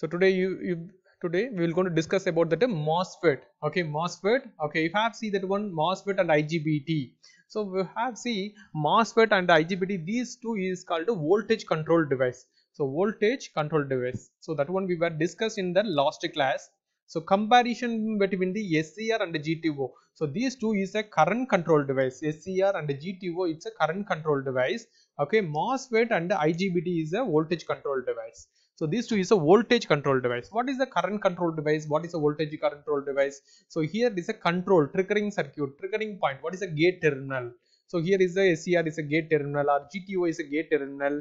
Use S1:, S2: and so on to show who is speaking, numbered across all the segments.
S1: so today you, you today we will going to discuss about that MOSFET okay MOSFET okay if I have see that one MOSFET and IGBT so we have see MOSFET and IGBT these two is called voltage control device so voltage control device so that one we were discussed in the last class so comparison between the SCR and the GTO so these two is a current control device SCR and the GTO it's a current control device okay MOSFET and IGBT is a voltage control device so these two is a voltage control device what is the current control device what is a voltage control device so here is a control triggering circuit triggering point what is a gate terminal so here is the SCR is a gate terminal or GTO is a gate terminal.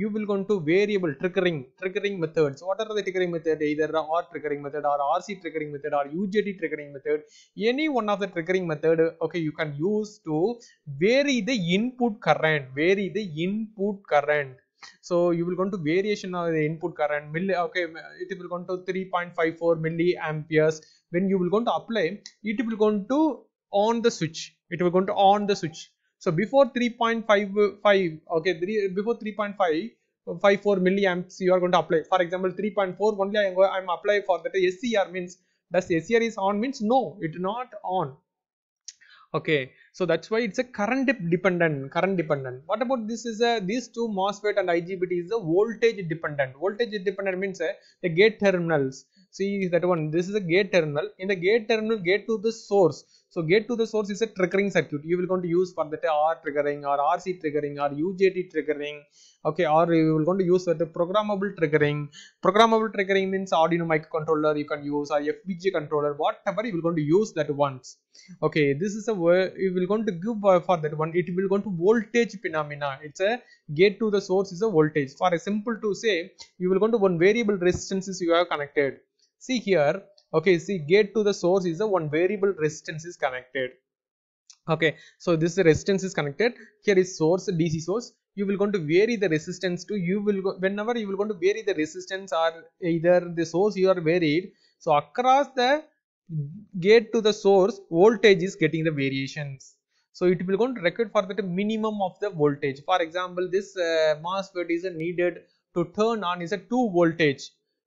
S1: You will go to variable triggering, triggering methods. What are the triggering method? Either the OR triggering method or RC triggering method or UJT triggering method. Any one of the triggering method, okay, you can use to vary the input current, vary the input current so you will go to variation of the input current milli okay it will go to 3.54 milliamperes when you will go to apply it will go to on the switch it will go to on the switch so before 3.55, okay, three, before 3.5, milliamps you are going to apply. For example, 3.4 only I am applying I'm apply for that SCR means does SCR is on means no, it not on. Okay, so that's why it's a current dependent, current dependent. What about this is a, uh, these two MOSFET and IGBT is a voltage dependent. Voltage dependent means a, uh, the gate terminals see that one this is a gate terminal in the gate terminal gate to the source so gate to the source is a triggering circuit you will going to use for that r triggering or rc triggering or ujt triggering okay or you will going to use for the programmable triggering programmable triggering means arduino microcontroller you can use or fpga controller whatever you will going to use that once okay this is a you will going to give for that one it will going to voltage phenomena it's a gate to the source is a voltage for a simple to say you will going to one variable resistances you have connected see here okay see gate to the source is a one variable resistance is connected okay so this resistance is connected here is source dc source you will going to vary the resistance to you will go, whenever you will going to vary the resistance or either the source you are varied so across the gate to the source voltage is getting the variations so it will going to record for that minimum of the voltage for example this uh, MOSFET is needed to turn on is a 2 voltage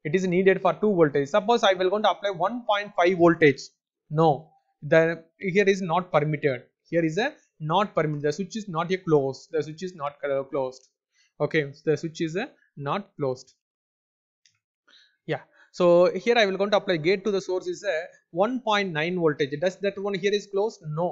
S1: it is needed for two voltage suppose i will going to apply 1.5 voltage no the here is not permitted here is a not permitted the switch is not a closed the switch is not closed okay so the switch is uh, not closed yeah so here i will going to apply gate to the source is a uh, 1.9 voltage does that one here is closed no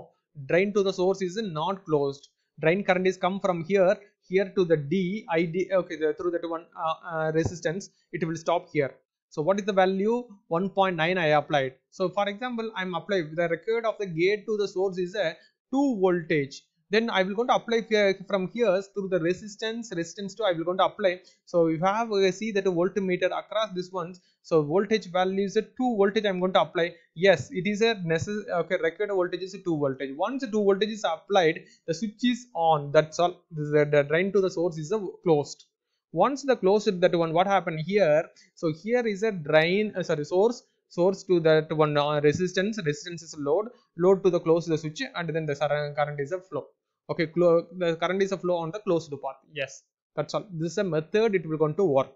S1: drain to the source is not closed drain current is come from here here to the D ID okay the, through that one uh, uh, resistance it will stop here so what is the value 1.9 I applied so for example I'm applied the record of the gate to the source is a 2 voltage then I will going to apply from here through the resistance resistance to I will going to apply so if I have uh, see that a voltmeter across this one so voltage value is a 2 voltage I'm going to apply yes it is a necessary okay required voltage is a 2 voltage once the 2 voltage is applied the switch is on that's all the, the drain to the source is closed once the closed that one what happened here so here is a drain uh, sorry source source to that one uh, resistance resistance is load load to the close the switch and then the current is a flow okay the current is a flow on the closed path yes that's all this is a method it will going to work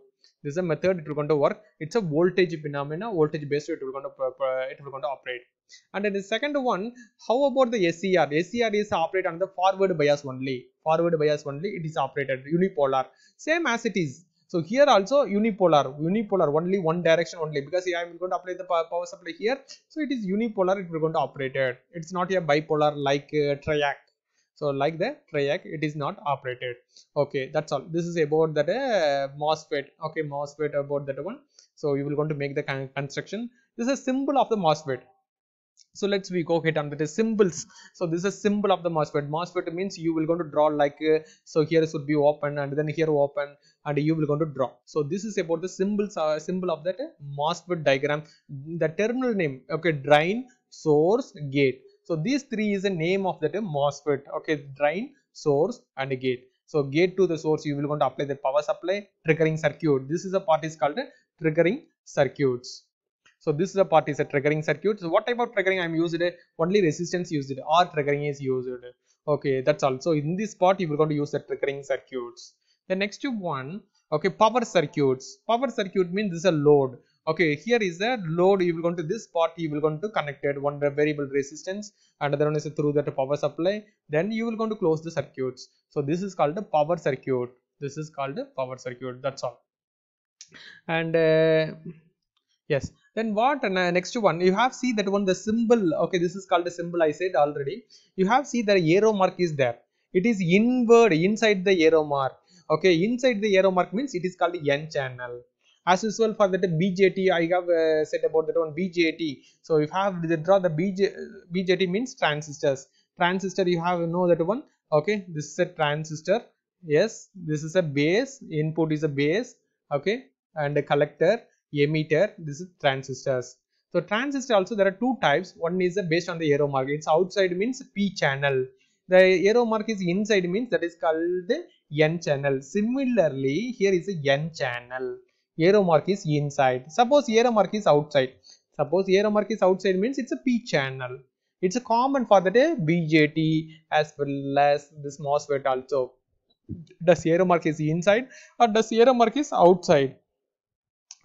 S1: this is a method it will going to work it's a voltage phenomena voltage based it will going to it will going to operate and then the second one how about the SCR? SCR is operate on the forward bias only forward bias only it is operated unipolar same as it is so here also unipolar unipolar only one direction only because i am going to apply the power supply here so it is unipolar it will going to operate it it's not a bipolar like uh, triac so like the triac it is not operated okay that's all this is about that uh, MOSFET okay MOSFET about that one so you will going to make the construction this is a symbol of the MOSFET so let's we go ahead and that is symbols so this is symbol of the MOSFET MOSFET means you will going to draw like uh, so here should be open and then here open and you will going to draw so this is about the symbols uh, symbol of that uh, MOSFET diagram the terminal name okay drain source gate so these three is the name of that uh, MOSFET. Okay, drain, source and gate. So gate to the source, you will going to apply the power supply triggering circuit. This is a part is called uh, triggering circuits. So this is a part is a triggering circuit. So what type of triggering I'm used? Uh, only resistance used or triggering is used. Okay, that's all. So in this part, you will going to use the triggering circuits. The next one, okay, power circuits. Power circuit means this is a load okay here is the load you will go to this part you will going to connected one variable resistance another one is through that power supply then you will going to close the circuits so this is called the power circuit this is called the power circuit that's all and uh, yes then what and uh, next one you have see that one the symbol okay this is called the symbol i said already you have see the arrow mark is there it is inward inside the arrow mark okay inside the arrow mark means it is called n channel as usual for that BJT I have uh, said about that one BJT so if I have draw the BJ, BJT means transistors transistor you have know that one okay this is a transistor yes this is a base input is a base okay and a collector emitter this is transistors so transistor also there are two types one is uh, based on the arrow mark it's outside means p channel the arrow mark is inside means that is called n channel similarly here is a n channel arrow mark is inside suppose arrow mark is outside suppose arrow mark is outside means it's a p channel it's a common for that a eh? bjt as well as this mosfet also does arrow mark is inside or does arrow mark is outside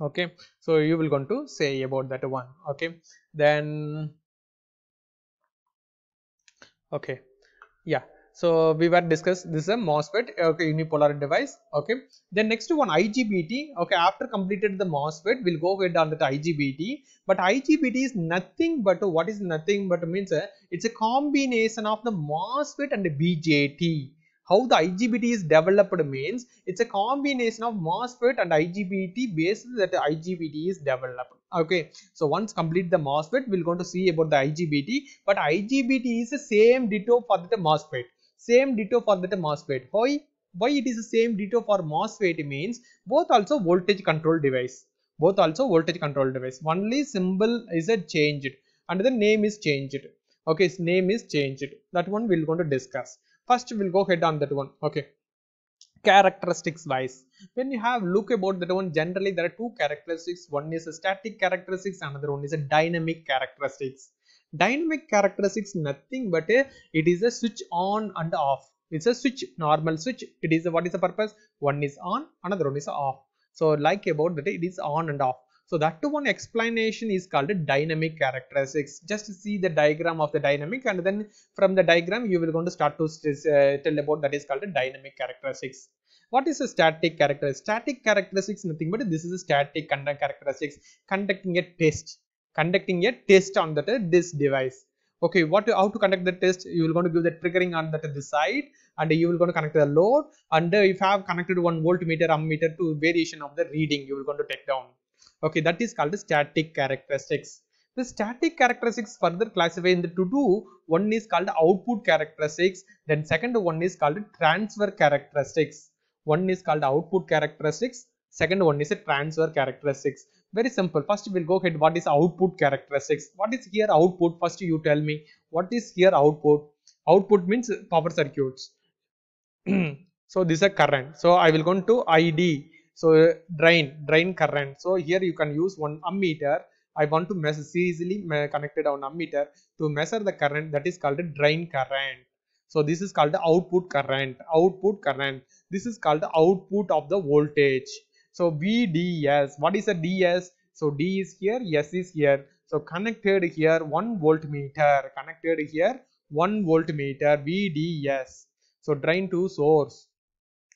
S1: okay so you will going to say about that one okay then okay yeah so we were discussed this is a MOSFET okay, unipolar device okay then next one IGBT okay after completed the MOSFET we'll go ahead on that IGBT but IGBT is nothing but what is nothing but means uh, it's a combination of the MOSFET and the BJT how the IGBT is developed means it's a combination of MOSFET and IGBT based that IGBT is developed okay so once complete the MOSFET we're going to see about the IGBT but IGBT is the same ditto for the MOSFET same ditto for that MOSFET. Why? Why it is the same ditto for MOSFET means both also voltage control device. Both also voltage control device. Only symbol is a changed and the name is changed. Okay, its name is changed. That one we'll going to discuss. First we'll go ahead on that one. Okay characteristics wise when you have look about that one generally there are two characteristics one is a static characteristics another one is a dynamic characteristics dynamic characteristics nothing but a, it is a switch on and off it's a switch normal switch it is a, what is the purpose one is on another one is off so like about that it is on and off so that to one explanation is called a dynamic characteristics. Just see the diagram of the dynamic and then from the diagram you will going to start to uh, tell about that is called a dynamic characteristics. What is a static character? Static characteristics nothing but this is a static conduct characteristics conducting a test conducting a test on that uh, this device okay what how to conduct the test you will going to give that triggering on that uh, this side and you will going to connect the load and uh, if i have connected one voltmeter ammeter to variation of the reading you will going to take down okay that is called the static characteristics the static characteristics further classify into One is called output characteristics then second one is called transfer characteristics one is called output characteristics second one is a transfer characteristics very simple first we'll go ahead what is output characteristics what is here output first you tell me what is here output output means power circuits so this is a current so i will go to id so drain drain current so here you can use one ammeter i want to measure seriously connected on ammeter to measure the current that is called drain current so this is called the output current output current this is called the output of the voltage so VDS, what is a DS? So D is here, S is here. So connected here 1 voltmeter, connected here 1 voltmeter VDS. So drain to source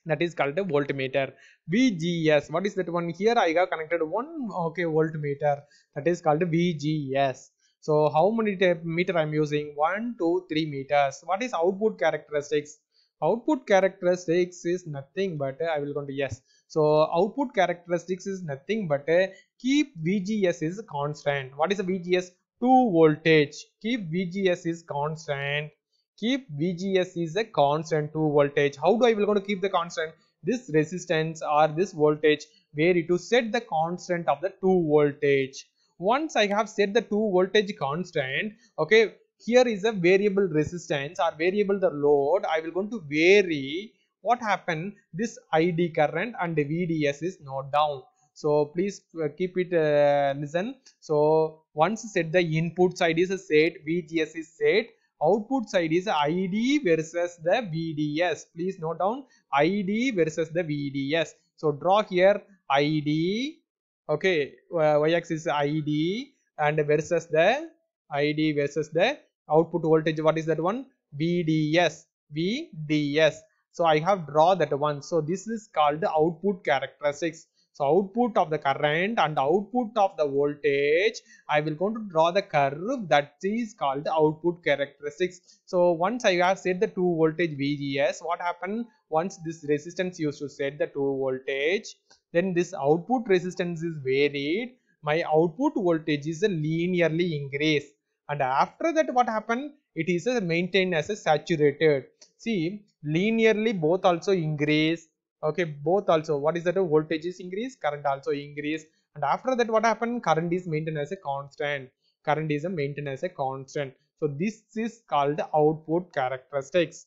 S1: that is called a voltmeter vgs what is that one here i got connected one okay voltmeter that is called vgs so how many meter i'm using one two three meters what is output characteristics output characteristics is nothing but i will go to yes so output characteristics is nothing but uh, keep VGS is constant. What is a VGS? 2 voltage. Keep VGS is constant. Keep VGS is a constant 2 voltage. How do I will going to keep the constant? This resistance or this voltage vary to set the constant of the 2 voltage. Once I have set the 2 voltage constant, okay, here is a variable resistance or variable the load. I will going to vary what happened this id current and vds is not down so please uh, keep it uh, listen so once set the input side is set vgs is set output side is id versus the vds please note down id versus the vds so draw here id okay uh, y-axis id and versus the id versus the output voltage what is that one vds vds so I have draw that one. So this is called the output characteristics. So output of the current and output of the voltage. I will going to draw the curve that is called the output characteristics. So once I have set the 2 voltage VGS, what happened? Once this resistance used to set the 2 voltage, then this output resistance is varied. My output voltage is linearly increase. And after that what happened? It is maintained as a saturated. See, linearly both also increase okay both also what is that voltage is increase current also increase and after that what happened current is maintained as a constant current is maintained as a constant so this is called output characteristics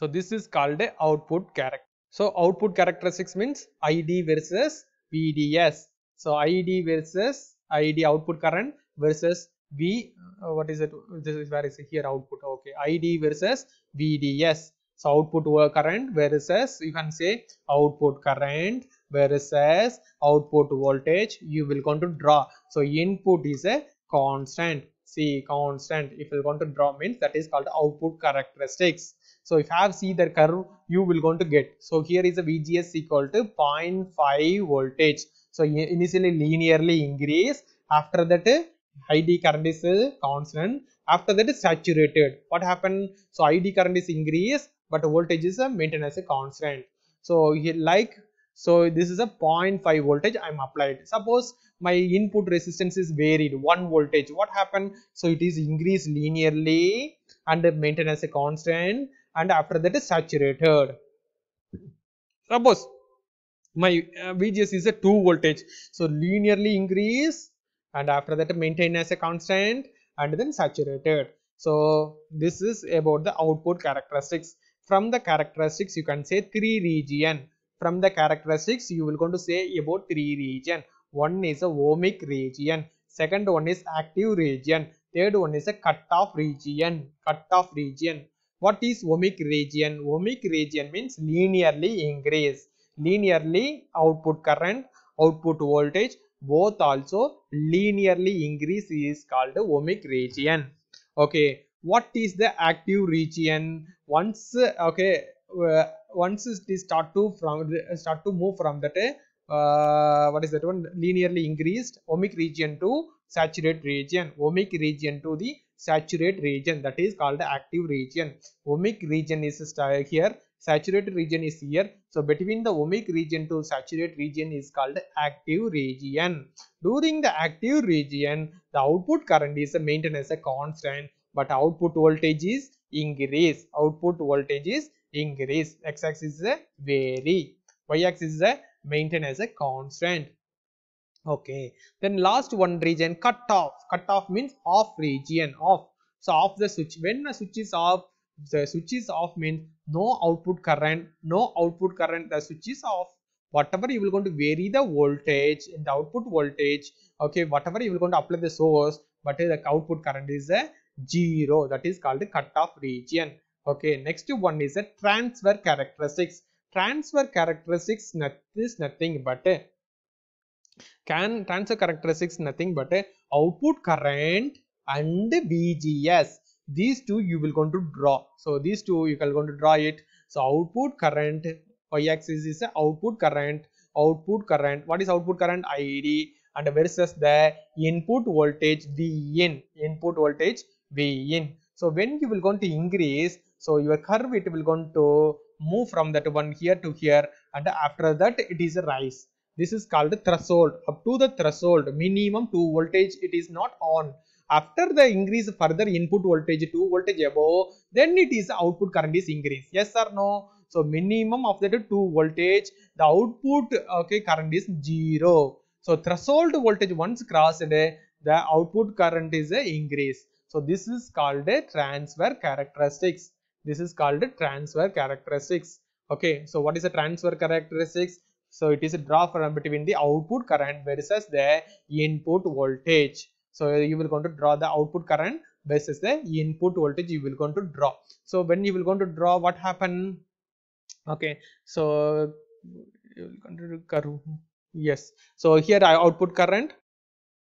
S1: so this is called the output character so output characteristics means id versus vds so id versus id output current versus V uh, what is it this is where is it? here output okay ID versus VDS so output current versus you can say output current versus output voltage you will going to draw so input is a constant see constant if you want going to draw means that is called output characteristics so if I have see the curve you will going to get so here is a VGS equal to 0.5 voltage so initially linearly increase after that id current is uh, constant after that is saturated what happened so id current is increased but voltage is uh, maintained as a constant so here like so this is a 0.5 voltage i'm applied suppose my input resistance is varied 1 voltage what happened so it is increased linearly and maintained as a constant and after that is saturated suppose my uh, vgs is a 2 voltage so linearly increase and after that maintain as a constant and then saturated so this is about the output characteristics from the characteristics you can say three region from the characteristics you will going to say about three region one is a ohmic region second one is active region third one is a cutoff region cutoff region what is ohmic region ohmic region means linearly increase linearly output current output voltage both also linearly increase is called ohmic region okay what is the active region once okay uh, once it start to from start to move from that uh, what is that one linearly increased ohmic region to saturate region ohmic region to the saturate region that is called active region ohmic region is here saturated region is here so between the ohmic region to saturated region is called active region during the active region the output current is maintained as a constant but output voltage is increase output voltage is increase x-axis is a vary y-axis is a maintained as a constant okay then last one region cut off cut off means off region off so off the switch when the switch is off the switch is off means no output current no output current the switch is off whatever you will going to vary the voltage in the output voltage okay whatever you will going to apply the source but the output current is a zero that is called the cutoff region okay next one is a transfer characteristics transfer characteristics is nothing but a uh, can transfer characteristics nothing but a uh, output current and vgs these two you will going to draw so these two you are going to draw it so output current y-axis is output current output current what is output current id and versus the input voltage vn input voltage vn so when you will going to increase so your curve it will going to move from that one here to here and after that it is a rise this is called the threshold up to the threshold minimum to voltage it is not on after the increase further input voltage to voltage above then it is output current is increased yes or no so minimum of that 2 voltage the output okay current is 0 so threshold voltage once crossed the output current is increased so this is called a transfer characteristics this is called a transfer characteristics okay so what is the transfer characteristics so it is a draw from between the output current versus the input voltage so you will going to draw the output current versus the input voltage you will going to draw. So when you will going to draw what happen? Okay, so you will going to curve. Yes, so here I output current